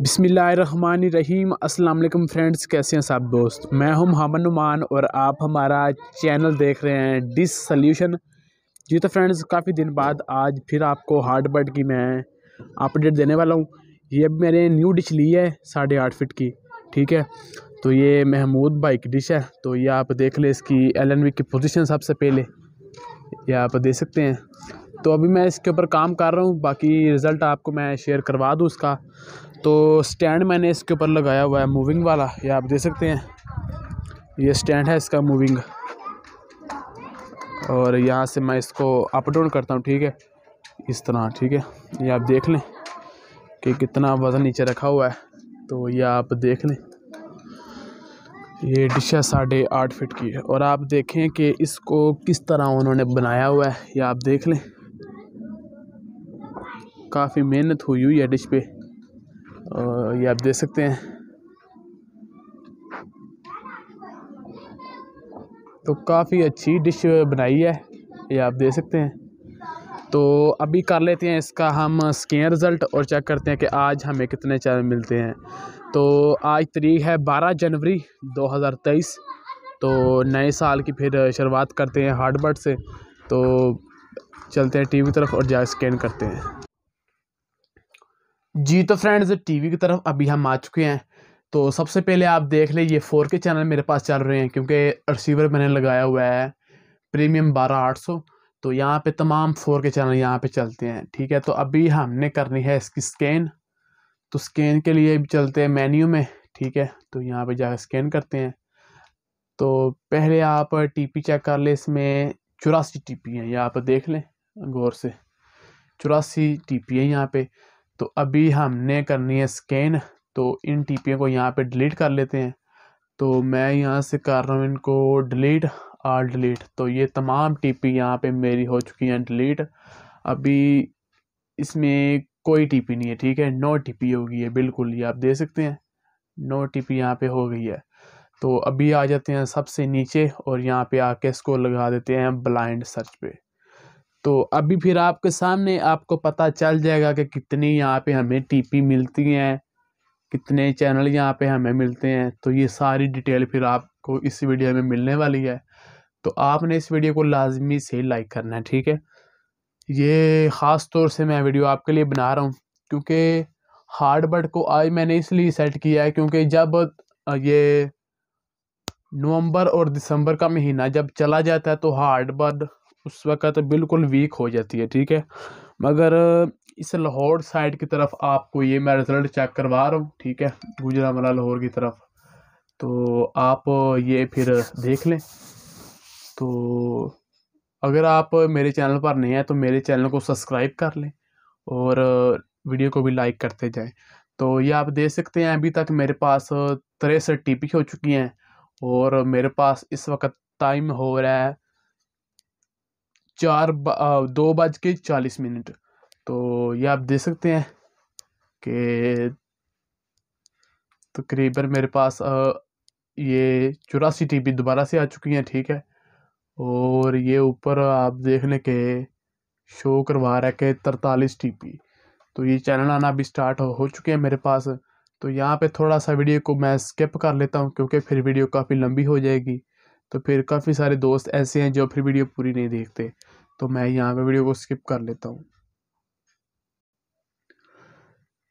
अस्सलाम वालेकुम फ्रेंड्स कैसे हैं सब दोस्त मैं हूं हमन नुमान और आप हमारा चैनल देख रहे हैं डिस सल्यूशन जी तो फ्रेंड्स काफ़ी दिन बाद आज फिर आपको हार्ड बर्ड की मैं अपडेट देने वाला हूं ये मैंने न्यू डिश ली है साढ़े आठ फिट की ठीक है तो ये महमूद भाई की डिश है तो ये आप देख लें इसकी एल एन वी की पोजिशन सबसे पहले ये आप देख सकते हैं तो अभी मैं इसके ऊपर काम कर रहा हूँ बाकी रिज़ल्ट आपको मैं शेयर करवा दूँ उसका तो स्टैंड मैंने इसके ऊपर लगाया हुआ है मूविंग वाला ये आप देख सकते हैं ये स्टैंड है इसका मूविंग और यहाँ से मैं इसको अप डाउन करता हूँ ठीक है इस तरह ठीक है ये आप देख लें कि कितना वज़न नीचे रखा हुआ है तो ये आप देख लें ये डिश है साढ़े आठ फिट की है और आप देखें कि इसको किस तरह उन्होंने बनाया हुआ है ये आप देख लें काफ़ी मेहनत हुई हुई है डिश पे और ये आप देख सकते हैं तो काफ़ी अच्छी डिश बनाई है ये आप देख सकते हैं तो अभी कर लेते हैं इसका हम स्कैन रिज़ल्ट और चेक करते हैं कि आज हमें कितने चैनल मिलते हैं तो आज तरीक है 12 जनवरी 2023 तो नए साल की फिर शुरुआत करते हैं हार्डबर्ड से तो चलते हैं टीवी तरफ और जा स्कैन करते हैं जी तो फ्रेंड्स टीवी की तरफ अभी हम आ चुके हैं तो सबसे पहले आप देख ले ये फोर के चैनल मेरे पास चल रहे हैं क्योंकि रिसीवर मैंने लगाया हुआ है प्रीमियम बारह आठ सौ तो यहाँ पे तमाम फोर के चैनल यहाँ पे चलते हैं ठीक है तो अभी हमने करनी है इसकी स्कैन तो स्कैन के लिए चलते हैं मेन्यू में ठीक है तो यहाँ पे जाकर स्कैन करते हैं तो पहले आप टी चेक कर ले इसमें चौरासी टीपी है यहाँ पर देख लें गौर से चौरासी टीपी है यहाँ पे तो अभी हमने करनी है स्कैन तो इन टी को यहाँ पे डिलीट कर लेते हैं तो मैं यहाँ से कर रहा हूँ इनको डिलीट और डिलीट तो ये तमाम टी पी यहाँ पर मेरी हो चुकी हैं डिलीट अभी इसमें कोई टी पी नहीं है ठीक है नो टी पी होगी है बिल्कुल ये आप दे सकते हैं नो टी पी यहाँ पर हो गई है तो अभी आ जाते हैं सबसे नीचे और यहाँ पे आके इसको लगा देते हैं ब्लाइंड सर्च पे तो अभी फिर आपके सामने आपको पता चल जाएगा कि कितनी यहाँ पे हमें टीपी मिलती हैं कितने चैनल यहाँ पे हमें मिलते हैं तो ये सारी डिटेल फिर आपको इस वीडियो में मिलने वाली है तो आपने इस वीडियो को लाजमी से लाइक करना है ठीक है ये ख़ास तौर से मैं वीडियो आपके लिए बना रहा हूँ क्योंकि हार्ड बर्ड को आज मैंने इसलिए सेट किया है क्योंकि जब ये नवंबर और दिसंबर का महीना जब चला जाता है तो हार्ड बर्ड उस वक़्त बिल्कुल वीक हो जाती है ठीक है मगर इस लाहौर साइड की तरफ आपको ये मैं रिज़ल्ट चेक करवा रहा हूँ ठीक है गुजरा लाहौर की तरफ तो आप ये फिर देख लें तो अगर आप मेरे चैनल पर नए हैं तो मेरे चैनल को सब्सक्राइब कर लें और वीडियो को भी लाइक करते जाएं तो ये आप देख सकते हैं अभी तक मेरे पास तिरसठ टीपी हो चुकी हैं और मेरे पास इस वक्त टाइम हो रहा है चार दो बज के चालीस मिनट तो ये आप देख सकते हैं कि तकरीबन तो मेरे पास ये चौरासी टी दोबारा से आ चुकी हैं ठीक है और ये ऊपर आप देख लें कि शो करवा रहा है कि तरतालीस टी तो ये चैनल आना भी स्टार्ट हो, हो चुके हैं मेरे पास तो यहाँ पे थोड़ा सा वीडियो को मैं स्किप कर लेता हूँ क्योंकि फिर वीडियो काफ़ी लंबी हो जाएगी तो फिर काफ़ी सारे दोस्त ऐसे हैं जो फिर वीडियो पूरी नहीं देखते तो मैं यहाँ पे वीडियो को स्किप कर लेता हूँ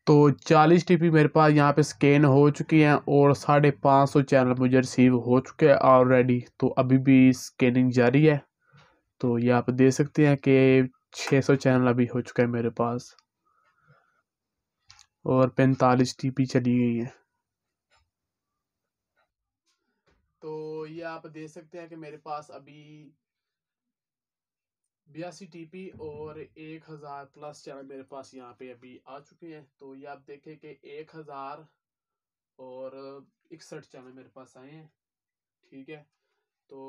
तो चालीस टीपी मेरे पास यहाँ पे स्कैन हो चुकी हैं और साढ़े पाँच सौ चैनल मुझे रिसीव हो चुके हैं ऑलरेडी तो अभी भी स्कैनिंग जारी है तो ये आप देख सकते हैं कि छः सौ चैनल अभी हो चुका है मेरे पास और पैंतालीस टीपी चली गई है आप देख सकते हैं कि मेरे पास अभी बयासी टीपी और एक हज़ार प्लस चैनल मेरे पास यहाँ पे अभी आ चुके हैं तो ये आप देखें कि एक हज़ार और इकसठ चैनल मेरे पास आए हैं ठीक है तो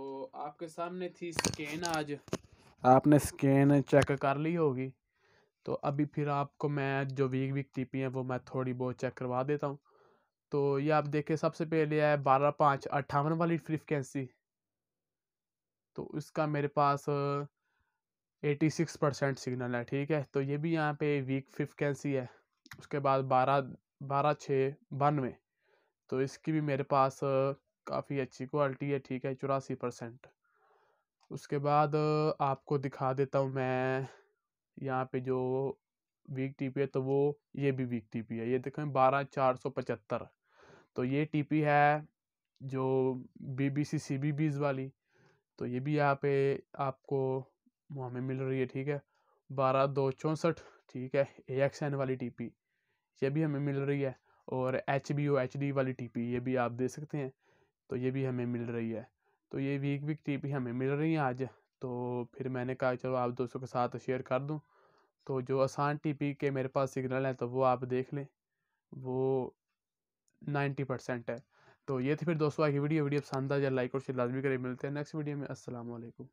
आपके सामने थी स्कैन आज आपने स्कैन चेक कर ली होगी तो अभी फिर आपको मैं जो वीक वीक टीपी हैं वो मैं थोड़ी बहुत चेक करवा देता हूँ तो ये आप देखें सबसे पहले है बारह पाँच अट्ठावन वाली फ्रिक्वेंसी तो इसका मेरे पास एटी सिक्स परसेंट सिग्नल है ठीक है तो ये भी यहाँ पे वीक फ्रिक्वेंसी है उसके बाद बारह बारह छः बानवे तो इसकी भी मेरे पास काफ़ी अच्छी क्वालिटी है ठीक है चौरासी परसेंट उसके बाद आपको दिखा देता हूँ मैं यहाँ पे जो वीक टीपी है तो वो ये भी वीक टीपी है ये देखें बारह चार सौ पचहत्तर तो ये टीपी है जो B B C C B बीज वाली तो ये भी यहाँ पे आपको हमें मिल रही है ठीक है बारह दो चौंसठ ठीक है ए एक्स एन वाली टीपी ये भी हमें मिल रही है और H B O H D वाली टीपी ये भी आप दे सकते हैं तो ये भी हमें मिल रही है तो ये वीक वीक टीपी हमें मिल रही है आज तो फिर मैंने कहा चलो आप दोस्तों के साथ शेयर कर दूँ तो जो आसान टीपी के मेरे पास सिग्नल हैं तो वो आप देख लें वो नाइन्टी परसेंट है तो ये थी फिर दोस्तों आगे वीडियो वीडियो पसंद आ जाए लाइक और शेयर लाजमी करें मिलते हैं नेक्स्ट वीडियो में असल